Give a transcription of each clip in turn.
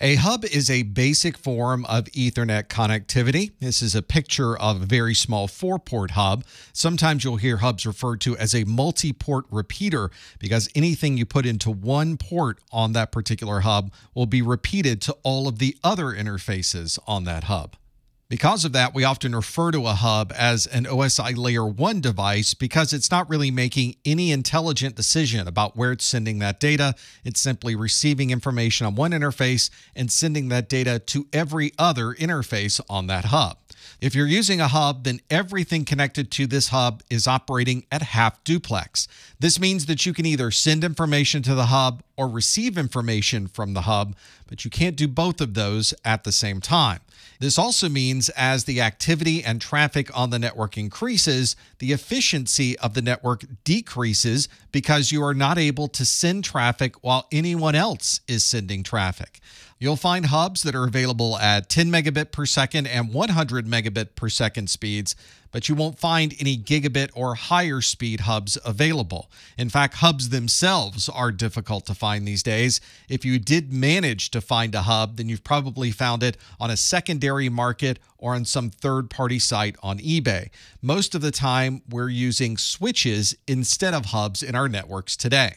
A hub is a basic form of Ethernet connectivity. This is a picture of a very small four port hub. Sometimes you'll hear hubs referred to as a multi port repeater because anything you put into one port on that particular hub will be repeated to all of the other interfaces on that hub. Because of that, we often refer to a hub as an OSI Layer 1 device because it's not really making any intelligent decision about where it's sending that data. It's simply receiving information on one interface and sending that data to every other interface on that hub. If you're using a hub, then everything connected to this hub is operating at half duplex. This means that you can either send information to the hub or receive information from the hub, but you can't do both of those at the same time. This also means as the activity and traffic on the network increases, the efficiency of the network decreases because you are not able to send traffic while anyone else is sending traffic. You'll find hubs that are available at 10 megabit per second and 100 megabit per second speeds, but you won't find any gigabit or higher speed hubs available. In fact, hubs themselves are difficult to find find these days. If you did manage to find a hub, then you've probably found it on a secondary market or on some third party site on eBay. Most of the time, we're using switches instead of hubs in our networks today.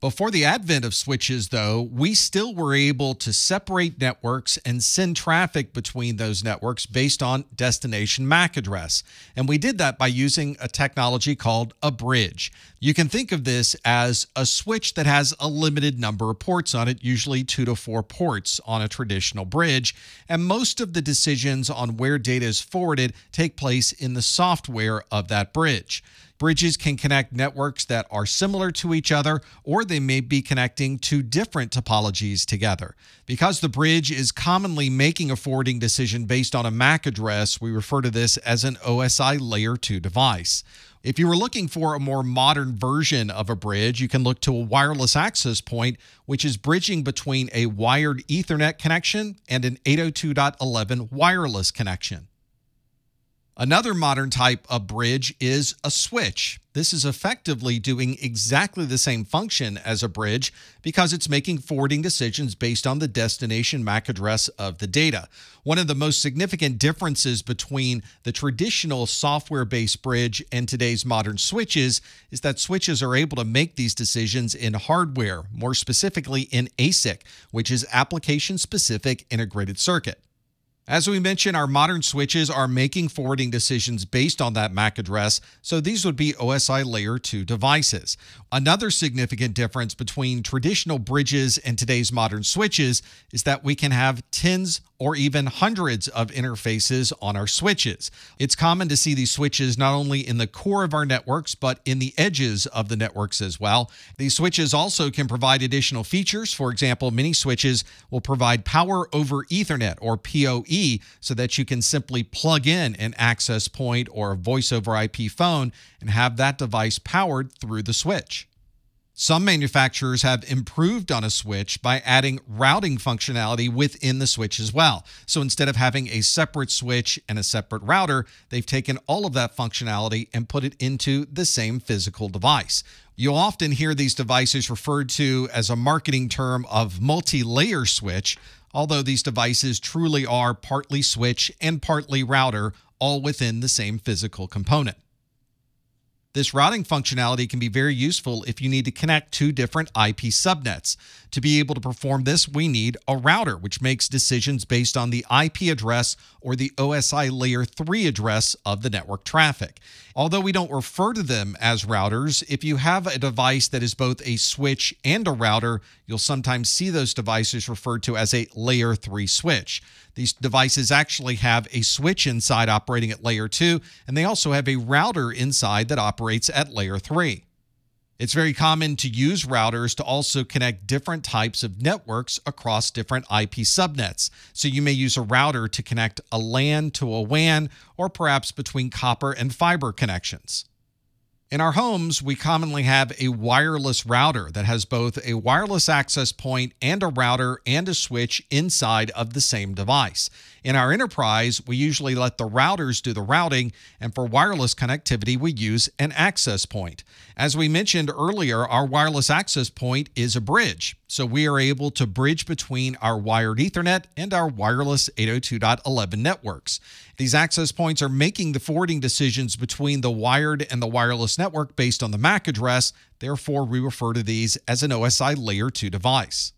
Before the advent of switches, though, we still were able to separate networks and send traffic between those networks based on destination MAC address. And we did that by using a technology called a bridge. You can think of this as a switch that has a limited number of ports on it, usually two to four ports on a traditional bridge. And most of the decisions on where data is forwarded take place in the software of that bridge. Bridges can connect networks that are similar to each other, or they may be connecting two different topologies together. Because the bridge is commonly making a forwarding decision based on a MAC address, we refer to this as an OSI Layer 2 device. If you were looking for a more modern version of a bridge, you can look to a wireless access point, which is bridging between a wired Ethernet connection and an 802.11 wireless connection. Another modern type of bridge is a switch. This is effectively doing exactly the same function as a bridge because it's making forwarding decisions based on the destination MAC address of the data. One of the most significant differences between the traditional software-based bridge and today's modern switches is that switches are able to make these decisions in hardware, more specifically in ASIC, which is application-specific integrated circuit. As we mentioned, our modern switches are making forwarding decisions based on that MAC address, so these would be OSI Layer 2 devices. Another significant difference between traditional bridges and today's modern switches is that we can have tens or even hundreds of interfaces on our switches. It's common to see these switches not only in the core of our networks, but in the edges of the networks as well. These switches also can provide additional features. For example, many switches will provide power over Ethernet or PoE so that you can simply plug in an access point or a voice over IP phone and have that device powered through the switch. Some manufacturers have improved on a switch by adding routing functionality within the switch as well. So instead of having a separate switch and a separate router, they've taken all of that functionality and put it into the same physical device. You'll often hear these devices referred to as a marketing term of multi layer switch, although these devices truly are partly switch and partly router, all within the same physical component. This routing functionality can be very useful if you need to connect two different IP subnets. To be able to perform this, we need a router, which makes decisions based on the IP address or the OSI Layer 3 address of the network traffic. Although we don't refer to them as routers, if you have a device that is both a switch and a router, you'll sometimes see those devices referred to as a Layer 3 switch. These devices actually have a switch inside operating at Layer 2, and they also have a router inside that operates at Layer 3. It's very common to use routers to also connect different types of networks across different IP subnets. So you may use a router to connect a LAN to a WAN or perhaps between copper and fiber connections. In our homes, we commonly have a wireless router that has both a wireless access point and a router and a switch inside of the same device. In our enterprise, we usually let the routers do the routing, and for wireless connectivity, we use an access point. As we mentioned earlier, our wireless access point is a bridge. So we are able to bridge between our wired Ethernet and our wireless 802.11 networks. These access points are making the forwarding decisions between the wired and the wireless network based on the MAC address. Therefore, we refer to these as an OSI Layer 2 device.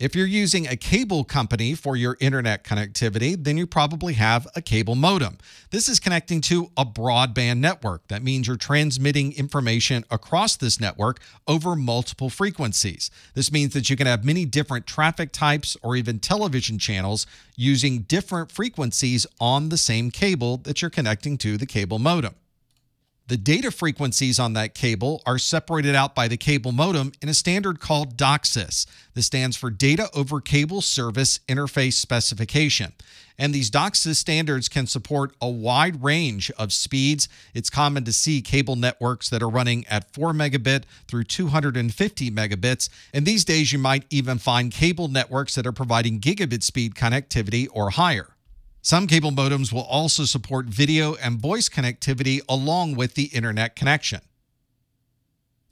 If you're using a cable company for your internet connectivity, then you probably have a cable modem. This is connecting to a broadband network. That means you're transmitting information across this network over multiple frequencies. This means that you can have many different traffic types or even television channels using different frequencies on the same cable that you're connecting to the cable modem. The data frequencies on that cable are separated out by the cable modem in a standard called DOCSIS. This stands for Data Over Cable Service Interface Specification. And these DOCSIS standards can support a wide range of speeds. It's common to see cable networks that are running at 4 megabit through 250 megabits. And these days, you might even find cable networks that are providing gigabit speed connectivity or higher. Some cable modems will also support video and voice connectivity along with the internet connection.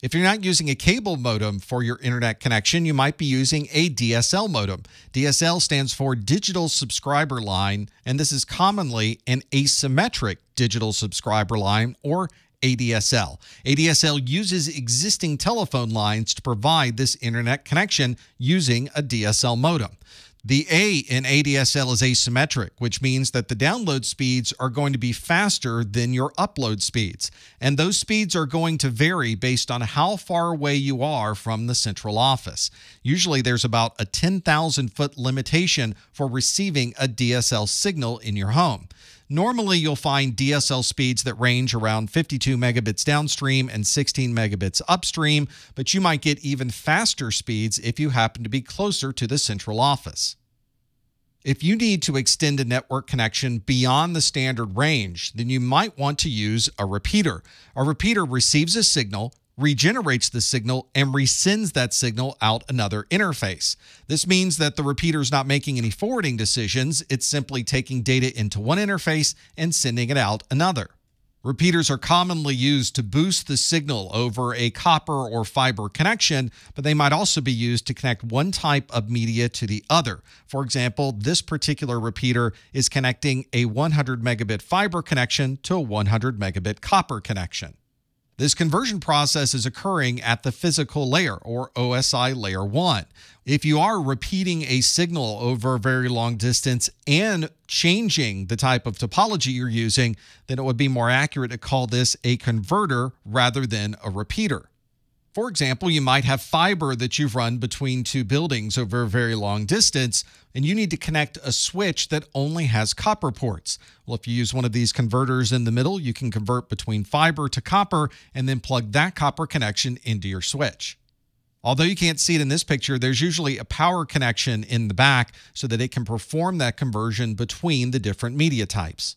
If you're not using a cable modem for your internet connection, you might be using a DSL modem. DSL stands for Digital Subscriber Line, and this is commonly an asymmetric digital subscriber line or ADSL. ADSL uses existing telephone lines to provide this internet connection using a DSL modem. The A in ADSL is asymmetric, which means that the download speeds are going to be faster than your upload speeds. And those speeds are going to vary based on how far away you are from the central office. Usually there's about a 10,000 foot limitation for receiving a DSL signal in your home. Normally, you'll find DSL speeds that range around 52 megabits downstream and 16 megabits upstream, but you might get even faster speeds if you happen to be closer to the central office. If you need to extend a network connection beyond the standard range, then you might want to use a repeater. A repeater receives a signal, regenerates the signal and resends that signal out another interface. This means that the repeater is not making any forwarding decisions, it's simply taking data into one interface and sending it out another. Repeaters are commonly used to boost the signal over a copper or fiber connection, but they might also be used to connect one type of media to the other. For example, this particular repeater is connecting a 100 megabit fiber connection to a 100 megabit copper connection. This conversion process is occurring at the physical layer or OSI layer 1. If you are repeating a signal over a very long distance and changing the type of topology you're using, then it would be more accurate to call this a converter rather than a repeater. For example, you might have fiber that you've run between two buildings over a very long distance, and you need to connect a switch that only has copper ports. Well, if you use one of these converters in the middle, you can convert between fiber to copper and then plug that copper connection into your switch. Although you can't see it in this picture, there's usually a power connection in the back so that it can perform that conversion between the different media types.